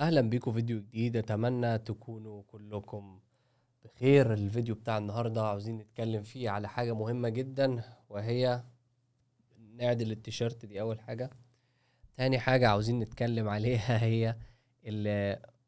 اهلا بيكم فيديو جديد اتمنى تكونوا كلكم بخير الفيديو بتاع النهارده عاوزين نتكلم فيه على حاجه مهمه جدا وهي نعدل التيشيرت دي اول حاجه تاني حاجه عاوزين نتكلم عليها هي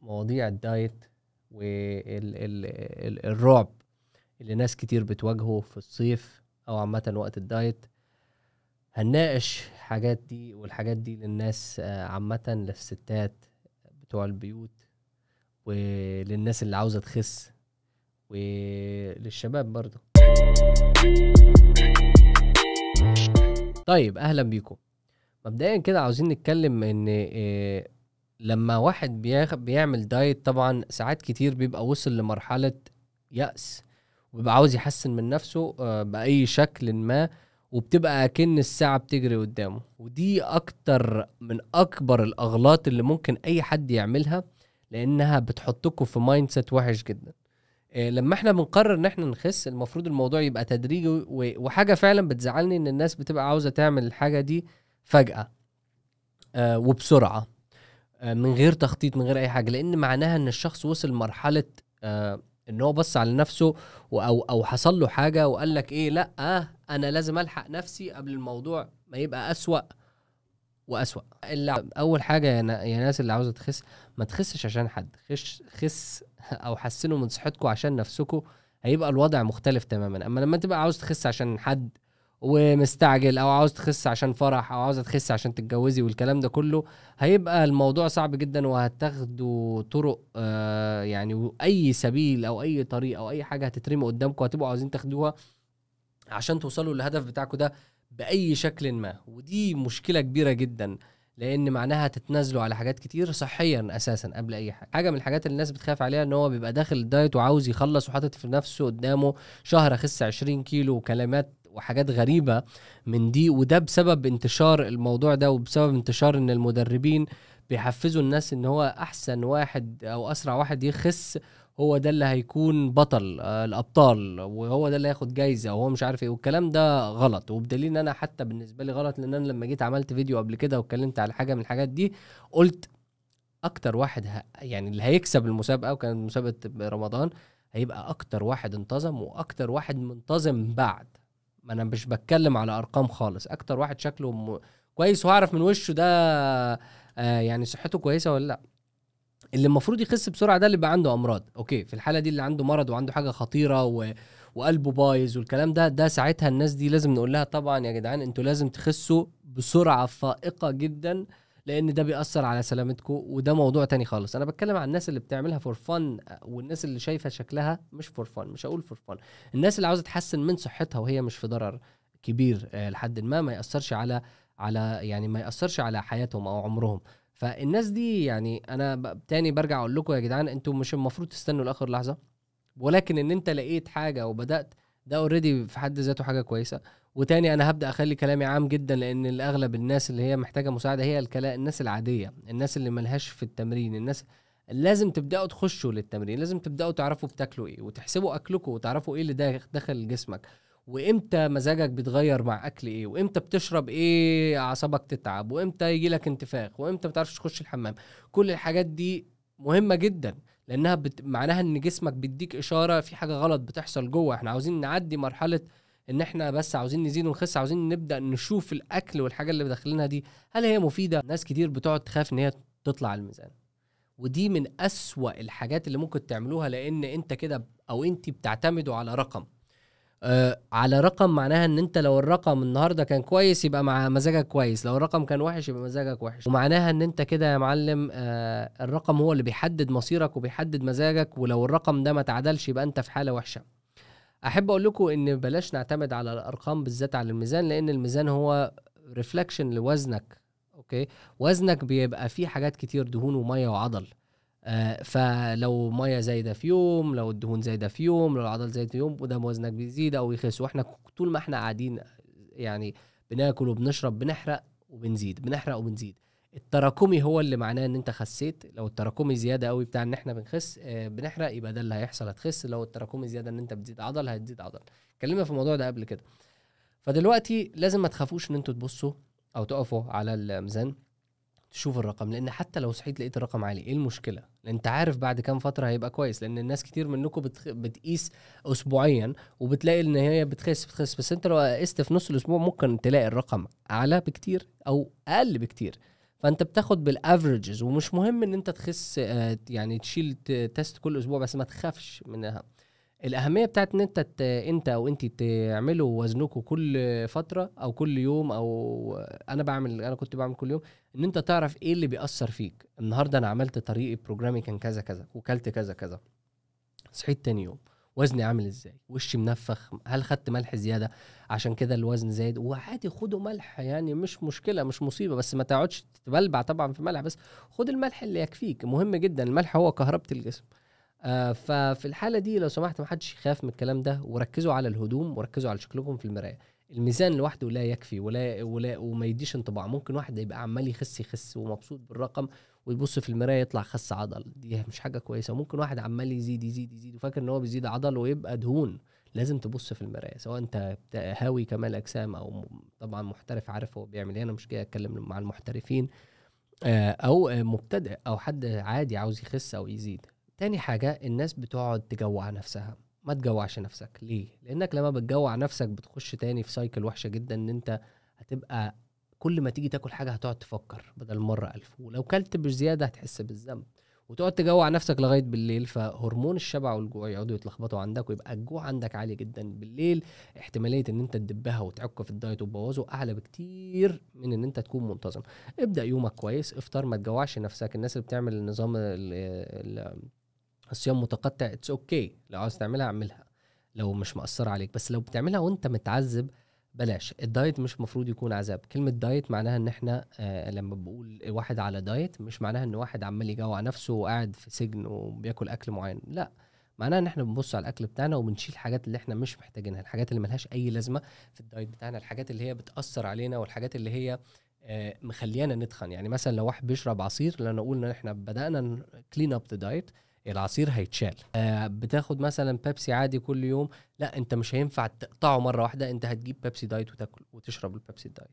مواضيع الدايت والرعب اللي ناس كتير بتواجهه في الصيف او عامه وقت الدايت هنناقش الحاجات دي والحاجات دي للناس آه، عامه للستات بتوع البيوت وللناس اللي عاوزه تخس وللشباب برضو طيب اهلا بيكم مبدئيا كده عاوزين نتكلم ان إيه لما واحد بيعمل دايت طبعا ساعات كتير بيبقى وصل لمرحله يأس وبيبقى عاوز يحسن من نفسه آه، باي شكل ما وبتبقى اكن الساعه بتجري قدامه ودي اكتر من اكبر الاغلاط اللي ممكن اي حد يعملها لانها بتحطكم في مايند سيت وحش جدا آه، لما احنا بنقرر ان احنا نخس المفروض الموضوع يبقى تدريجي وحاجه فعلا بتزعلني ان الناس بتبقى عاوزه تعمل الحاجه دي فجاه آه، وبسرعه آه، من غير تخطيط من غير اي حاجه لان معناها ان الشخص وصل مرحله ان هو بص على نفسه او او حصل له حاجه وقال لك ايه لا انا لازم الحق نفسي قبل الموضوع ما يبقى اسوا واسوا اللي اول حاجه يا, يا ناس اللي عاوزه تخس ما تخسش عشان حد خش خس او حسنوا من صحتكم عشان نفسكم هيبقى الوضع مختلف تماما اما لما تبقى عاوز تخس عشان حد ومستعجل او عاوز تخس عشان فرح او عاوز تخس عشان تتجوزي والكلام ده كله هيبقى الموضوع صعب جدا وهتاخدوا طرق آه يعني اي سبيل او اي طريق او اي حاجه هتترمي قدامكم هتبقوا عاوزين تاخدوها عشان توصلوا للهدف بتاعكم ده باي شكل ما ودي مشكله كبيره جدا لان معناها تتنازلوا على حاجات كتير صحيا اساسا قبل اي حاجه حاجه من الحاجات اللي الناس بتخاف عليها ان هو بيبقى داخل الدايت وعاوز يخلص وحاطط في نفسه قدامه شهر اخس 20 كيلو وكلمات وحاجات غريبه من دي وده بسبب انتشار الموضوع ده وبسبب انتشار ان المدربين بيحفزوا الناس ان هو احسن واحد او اسرع واحد يخس هو ده اللي هيكون بطل آه، الابطال وهو ده اللي هياخد جايزه وهو مش عارف ايه والكلام ده غلط وبدليل ان انا حتى بالنسبه لي غلط لان انا لما جيت عملت فيديو قبل كده واتكلمت على حاجه من الحاجات دي قلت اكتر واحد ه... يعني اللي هيكسب المسابقه وكانت مسابقه رمضان هيبقى اكتر واحد انتظم واكتر واحد منتظم بعد ما انا مش بتكلم على ارقام خالص اكتر واحد شكله م... كويس واعرف من وشه ده آه يعني صحته كويسه ولا لا اللي المفروض يخس بسرعه ده اللي بقى عنده امراض اوكي في الحاله دي اللي عنده مرض وعنده حاجه خطيره و... وقلبه بايظ والكلام ده ده ساعتها الناس دي لازم نقول لها طبعا يا جدعان انتوا لازم تخسوا بسرعه فائقه جدا لان ده بيأثر على سلامتكم وده موضوع تاني خالص انا بتكلم عن الناس اللي بتعملها فور فن والناس اللي شايفه شكلها مش فور فن مش هقول فور فن الناس اللي عاوزه تحسن من صحتها وهي مش في ضرر كبير آه، لحد ما ما يأثرش على على يعني ما يأثرش على حياتهم او عمرهم فالناس دي يعني انا تاني برجع اقول لكم يا جدعان انتوا مش المفروض تستنوا لاخر لحظه ولكن ان انت لقيت حاجه وبدات ده اوريدي في حد ذاته حاجه كويسه وتاني انا هبدا اخلي كلامي عام جدا لان الاغلب الناس اللي هي محتاجه مساعده هي الكلا الناس العاديه الناس اللي ملهاش في التمرين الناس لازم تبداوا تخشوا للتمرين لازم تبداوا تعرفوا بتاكلوا ايه وتحسبوا اكلكم وتعرفوا ايه اللي داخل جسمك وامتى مزاجك بيتغير مع اكل ايه وامتى بتشرب ايه اعصابك تتعب وامتى يجي لك انتفاخ وامتى ما بتعرفش تخش الحمام كل الحاجات دي مهمه جدا لانها بت... معناها ان جسمك بيديك اشاره في حاجه غلط بتحصل جوه احنا عاوزين نعدي مرحله ان احنا بس عاوزين نزيد ونخس عاوزين نبدا نشوف الاكل والحاجه اللي بداخلنا دي هل هي مفيده ناس كتير بتقعد تخاف ان هي تطلع على الميزان ودي من اسوا الحاجات اللي ممكن تعملوها لان انت كده او انت بتعتمدوا على رقم آه، على رقم معناها ان انت لو الرقم النهارده كان كويس يبقى مع مزاجك كويس لو الرقم كان وحش يبقى مزاجك وحش ومعناها ان انت كده يا معلم آه، الرقم هو اللي بيحدد مصيرك وبيحدد مزاجك ولو الرقم ده ما تعدلش يبقى انت في حاله وحشه احب اقول لكم ان بلاش نعتمد على الارقام بالذات على الميزان لان الميزان هو ريفلكشن لوزنك اوكي وزنك بيبقى فيه حاجات كتير دهون وميه وعضل آه، فلو ميه زايده في يوم لو الدهون زايده في يوم لو العضل زايد في يوم وده وزنك بيزيد او يخس واحنا طول ما احنا قاعدين يعني بناكل وبنشرب بنحرق وبنزيد بنحرق وبنزيد التراكمي هو اللي معناه ان انت خسيت لو التراكمي زياده قوي بتاع ان احنا بنخس آه، بنحرق يبقى ده اللي هيحصل هتخس لو التراكمي زياده ان انت بتزيد عضل هتزيد عضل اتكلمنا في الموضوع ده قبل كده فدلوقتي لازم ما تخافوش ان انتوا تبصوا او تقفوا على الميزان تشوف الرقم لان حتى لو صحيت لقيت الرقم عالي ايه المشكله انت عارف بعد كام فتره هيبقى كويس لان الناس كتير منكم بتخ... بتقيس اسبوعيا وبتلاقي ان هي بتخس بتخس بس انت لو قست في نص الاسبوع ممكن تلاقي الرقم اعلى بكتير او اقل بكتير فانت بتاخد بالافرجز ومش مهم ان انت تخس آه، يعني تشيل تيست كل اسبوع بس ما تخافش منها الاهميه بتاعت ان انت انت او انت تعملوا وزنكم كل فتره او كل يوم او انا بعمل انا كنت بعمل كل يوم ان انت تعرف ايه اللي بيأثر فيك النهارده انا عملت طريق بروجرامي كان كذا كذا وكلت كذا كذا صحيت تاني يوم وزني عامل ازاي وشي منفخ هل خدت ملح زياده عشان كده الوزن زايد وعادي خدوا ملح يعني مش مشكله مش مصيبه بس ما تقعدش تبلبع طبعا في ملح بس خد الملح اللي يكفيك مهم جدا الملح هو كهربة الجسم آه، ففي الحاله دي لو سمحت ما حدش يخاف من الكلام ده وركزوا على الهدوم وركزوا على شكلكم في المرايه الميزان لوحده لا يكفي ولا ولا وما يديش انطباع ممكن واحد يبقى عمال يخس يخس ومبسوط بالرقم ويبص في المرايه يطلع خس عضل دي مش حاجه كويسه وممكن واحد عمال يزيد يزيد يزيد وفاكر ان هو بيزيد عضل ويبقى دهون لازم تبص في المرايه سواء انت هاوي كمال اجسام او طبعا محترف عارف هو بيعمل ايه انا مش جاي اتكلم مع المحترفين آه، او مبتدئ او حد عادي عاوز يخس او يزيد تاني حاجة الناس بتقعد تجوع نفسها ما تجوعش نفسك ليه لانك لما بتجوع نفسك بتخش تاني في سايكل وحشة جدا ان انت هتبقى كل ما تيجي تاكل حاجة هتقعد تفكر بدل مرة ألف ولو كلت بزيادة هتحس بالذنب وتقعد تجوع نفسك لغايه بالليل فهرمون الشبع والجوع يقعدوا يتلخبطوا عندك ويبقى الجوع عندك عالي جدا بالليل احتماليه ان انت تدبها وتعك في الدايت وتبوظه اعلى بكتير من ان انت تكون منتظم ابدا يومك كويس افطر ما تجوعش نفسك الناس اللي بتعمل النظام اللي الصيام متقطع اتس اوكي okay. لو عاوز تعملها اعملها لو مش مأثر عليك بس لو بتعملها وانت متعذب بلاش الدايت مش المفروض يكون عذاب كلمه دايت معناها ان احنا آه لما بقول واحد على دايت مش معناها ان واحد عمال يجوع نفسه وقاعد في سجن وبياكل اكل معين لا معناها ان احنا بنبص على الاكل بتاعنا وبنشيل الحاجات اللي احنا مش محتاجينها الحاجات اللي ملهاش اي لازمه في الدايت بتاعنا الحاجات اللي هي بتاثر علينا والحاجات اللي هي آه، مخليانا نتخن يعني مثلا لو واحد بيشرب عصير لان اقول ان احنا بدانا كلين اب ذا دايت العصير هيتشال آه بتاخد مثلا بيبسي عادي كل يوم لا انت مش هينفع تقطعه مره واحده انت هتجيب بيبسي دايت وتاكل وتشرب البيبسي دايت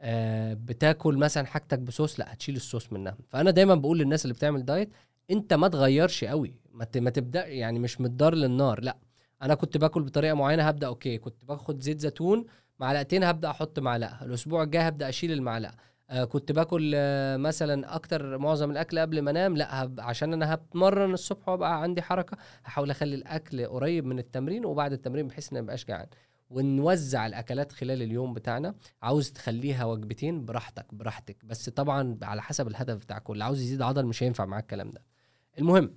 آه بتاكل مثلا حاجتك بصوص لا هتشيل الصوص منها فانا دايما بقول للناس اللي بتعمل دايت انت ما تغيرش قوي ما, ما تبدا يعني مش متضار للنار لا انا كنت باكل بطريقه معينه هبدا اوكي كنت باخد زيت زيتون معلقتين هبدا احط معلقه الاسبوع الجاي هبدا اشيل المعلقه آه، كنت باكل آه، مثلا اكتر معظم الاكل قبل ما انام لا هب عشان انا هتمرن الصبح وابقى عندي حركه هحاول اخلي الاكل قريب من التمرين وبعد التمرين بحيث ان ما جعان ونوزع الاكلات خلال اليوم بتاعنا عاوز تخليها وجبتين براحتك براحتك بس طبعا على حسب الهدف بتاعك كل عاوز يزيد عضل مش هينفع معاك الكلام ده المهم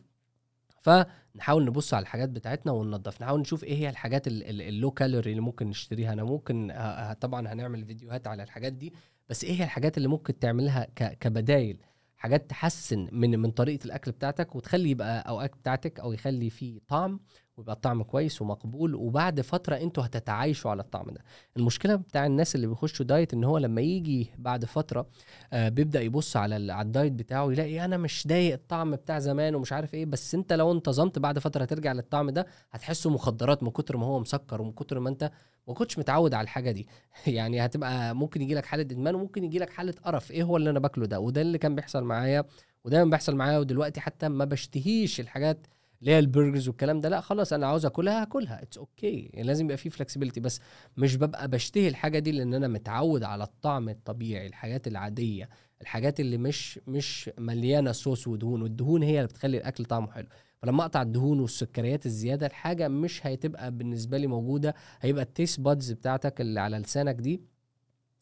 فنحاول نبص على الحاجات بتاعتنا وننظف نحاول نشوف ايه هي الحاجات اللو كالوري اللي ممكن نشتريها انا ممكن آه، طبعا هنعمل فيديوهات على الحاجات دي بس ايه هي الحاجات اللي ممكن تعملها كبدايل حاجات تحسن من من طريقه الاكل بتاعتك وتخلي يبقى اوقات بتاعتك او يخلي فيه طعم ويبقى الطعم كويس ومقبول وبعد فتره انتوا هتتعايشوا على الطعم ده المشكله بتاع الناس اللي بيخشوا دايت ان هو لما يجي بعد فتره آه بيبدا يبص على على الدايت بتاعه يلاقي انا مش ضايق الطعم بتاع زمان ومش عارف ايه بس انت لو انتظمت بعد فتره هترجع للطعم ده هتحسه مخدرات من كتر ما هو مسكر ومن كتر ما انت ما كنتش متعود على الحاجه دي يعني هتبقى ممكن يجي لك حاله ادمان وممكن يجي لك حاله قرف ايه هو اللي انا باكله ده وده اللي كان بيحصل معايا ودايما بيحصل معايا ودلوقتي حتى ما بشتهيش الحاجات اللي هي البرجرز والكلام ده لا خلاص انا عاوز اكلها هاكلها اتس اوكي يعني لازم يبقى في فلكسبيتي بس مش ببقى بشتهي الحاجه دي لان انا متعود على الطعم الطبيعي الحاجات العاديه الحاجات اللي مش مش مليانه صوص ودهون والدهون هي اللي بتخلي الاكل طعمه حلو فلما اقطع الدهون والسكريات الزياده الحاجه مش هتبقى بالنسبه لي موجوده هيبقى التيست بادز بتاعتك اللي على لسانك دي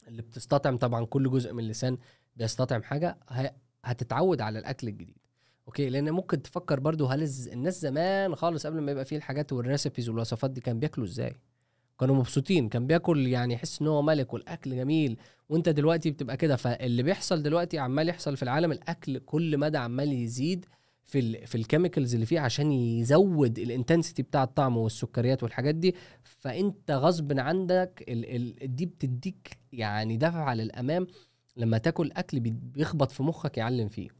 اللي بتستطعم طبعا كل جزء من اللسان بيستطعم حاجه هتتعود على الاكل الجديد اوكي لان ممكن تفكر برضو هل الناس زمان خالص قبل ما يبقى فيه الحاجات والريسبيز والوصفات دي كان بياكلوا ازاي كانوا مبسوطين كان بياكل يعني يحس ان هو ملك والاكل جميل وانت دلوقتي بتبقى كده فاللي بيحصل دلوقتي عمال يحصل في العالم الاكل كل مدى عمال يزيد في الـ في الكيميكلز اللي فيه عشان يزود الانتنسيتي بتاع الطعم والسكريات والحاجات دي فانت غصب عنك الـ الـ دي بتديك يعني دفعه للامام لما تاكل اكل بيخبط في مخك يعلم فيه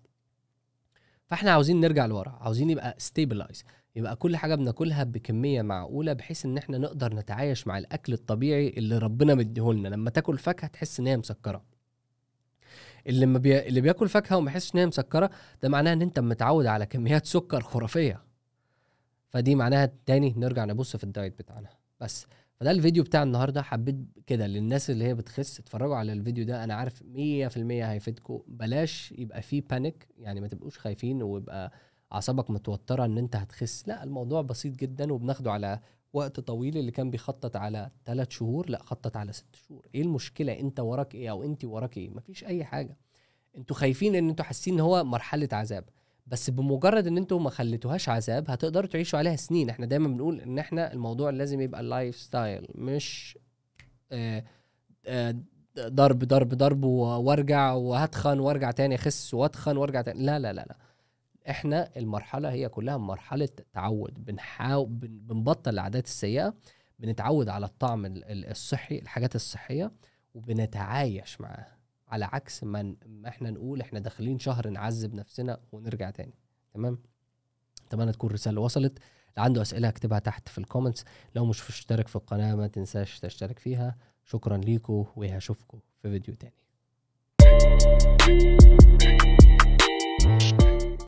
فاحنا عاوزين نرجع لورا عاوزين يبقى ستيبلايز يبقى كل حاجه بناكلها بكميه معقوله بحيث ان احنا نقدر نتعايش مع الاكل الطبيعي اللي ربنا مديهولنا لما تاكل فاكهه تحس ان هي مسكره اللي ما بي... اللي بياكل فاكهه وما يحسش ان هي مسكره ده معناه ان انت متعود على كميات سكر خرافيه فدي معناها تاني نرجع نبص في الدايت بتاعنا بس فده الفيديو بتاع النهارده حبيت كده للناس اللي هي بتخس اتفرجوا على الفيديو ده انا عارف 100% هيفيدكم بلاش يبقى فيه بانيك يعني ما تبقوش خايفين ويبقى اعصابك متوتره ان انت هتخس لا الموضوع بسيط جدا وبناخده على وقت طويل اللي كان بيخطط على 3 شهور لا خطط على 6 شهور ايه المشكله انت وراك ايه او انت وراك ايه مفيش اي حاجه انتوا خايفين ان انتوا حاسين ان هو مرحله عذاب بس بمجرد ان انتوا ما خليتوهاش عذاب هتقدروا تعيشوا عليها سنين احنا دايما بنقول ان احنا الموضوع لازم يبقى لايف ستايل مش آه، آه، ضرب ضرب ضرب وارجع وهتخن وارجع تاني اخس واتخن وارجع تاني لا لا لا لا احنا المرحله هي كلها مرحله تعود بنحاول بنبطل العادات السيئه بنتعود على الطعم الصحي الحاجات الصحيه وبنتعايش معاها على عكس ما احنا نقول احنا داخلين شهر نعذب نفسنا ونرجع تاني تمام اتمنى تكون الرساله وصلت لو عنده اسئله اكتبها تحت في الكومنتس لو مش مشترك في القناه ما تنساش تشترك فيها شكرا ليكم وهشوفكم في فيديو تاني